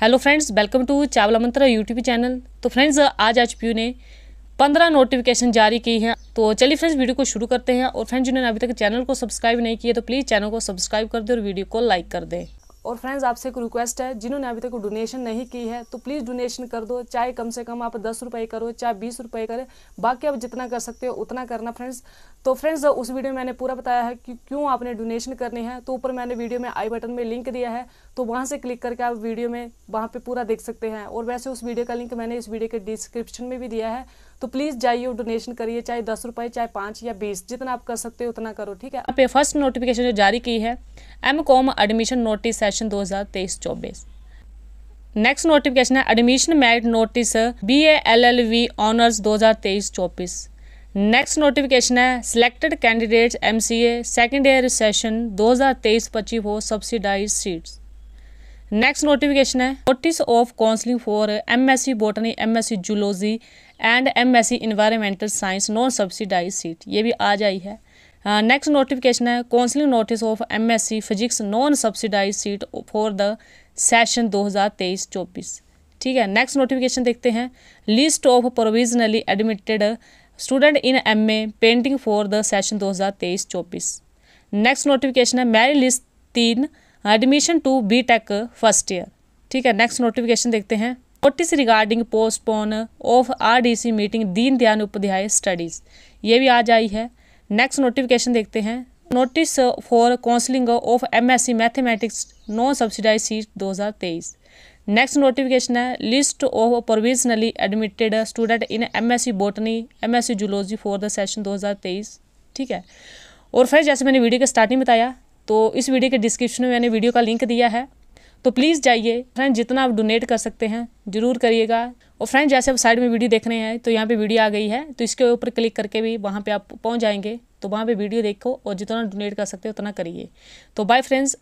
hello friends welcome to Chawla Mantra YouTube channel तो friends आज H ने पंद्रह नोटिफिकेशन जारी की हैं तो चलिए फ्रेंड्स वीडियो को शुरू करते हैं और फ्रेंड्स जिन्होंने अभी तक चैनल को सब्सक्राइब नहीं किया तो प्लीज़ चैनल को सब्सक्राइब कर दें और वीडियो को लाइक कर दें और फ्रेंड्स आपसे एक रिक्वेस्ट है जिन्होंने अभी तक डोनेशन नहीं की है तो प्लीज़ डोनेशन कर दो चाहे कम से कम आप दस रुपये करो चाहे बीस रुपये करें बाकी आप जितना कर सकते हो उतना करना फ्रेंड्स तो फ्रेंड्स उस वीडियो में मैंने पूरा बताया है कि क्यों आपने डोनेशन करनी है तो ऊपर मैंने वीडियो में आई बटन में लिंक दिया है तो वहाँ से क्लिक करके आप वीडियो में वहाँ पर पूरा देख सकते हैं और वैसे उस वीडियो का लिंक मैंने इस वीडियो के डिस्क्रिप्शन में भी दिया है तो प्लीज़ जाइए डोनेशन करिए चाहे दस रुपये चाहे पाँच या बीस जितना आप कर सकते हो उतना करो ठीक है आप फर्स्ट नोटिफिकेशन जो जारी की है M com admission notice session 2023-24 next notification है admission merit notice B L L V honours दो हज़ार तेईस चौबीस नेक्स्ट नोटिफिकेशन है selected candidates M C A second year session तेईस पच्चीस हो सब्सिडाइज सीट्स नेक्स्ट नोटिफिकेशन है notice of counselling for M S M S MSc zoology and MSc environmental science non subsidise seat ये भी आ जाई है नेक्स्ट हाँ, नोटिफिकेशन है counselling notice of MSc physics non subsidise seat for the session 2023-24 ठीक है नेक्स्ट नोटिफिकेशन देखते हैं list of provisionally admitted student in M A painting for the session 2023-24 next notification है मैरी लिस्ट तीन admission to B tech first year ठीक है next notification देखते हैं notice regarding postpone of RDC meeting Deen Dayal Upadhyay studies ये भी आज आई है नेक्स्ट नोटिफिकेशन देखते हैं notice for counselling of MSc mathematics no subsidise seat 2023 next notification है list of provisionally admitted student in MSc S MSc zoology for the session 2023 ठीक है और फिर जैसे मैंने वीडियो का स्टार्टिंग बताया तो इस वीडियो के डिस्क्रिप्शन में मैंने वीडियो का लिंक दिया है तो प्लीज़ जाइए फ्रेंड जितना आप डोनेट कर सकते हैं ज़रूर करिएगा और फ्रेंड जैसे आप साइड में वीडियो देख रहे हैं तो यहाँ पे वीडियो आ गई है तो इसके ऊपर क्लिक करके भी वहाँ पे आप पहुँच जाएंगे तो वहाँ पे वीडियो देखो और जितना डोनेट कर सकते हो उतना करिए तो बाय फ्रेंड्स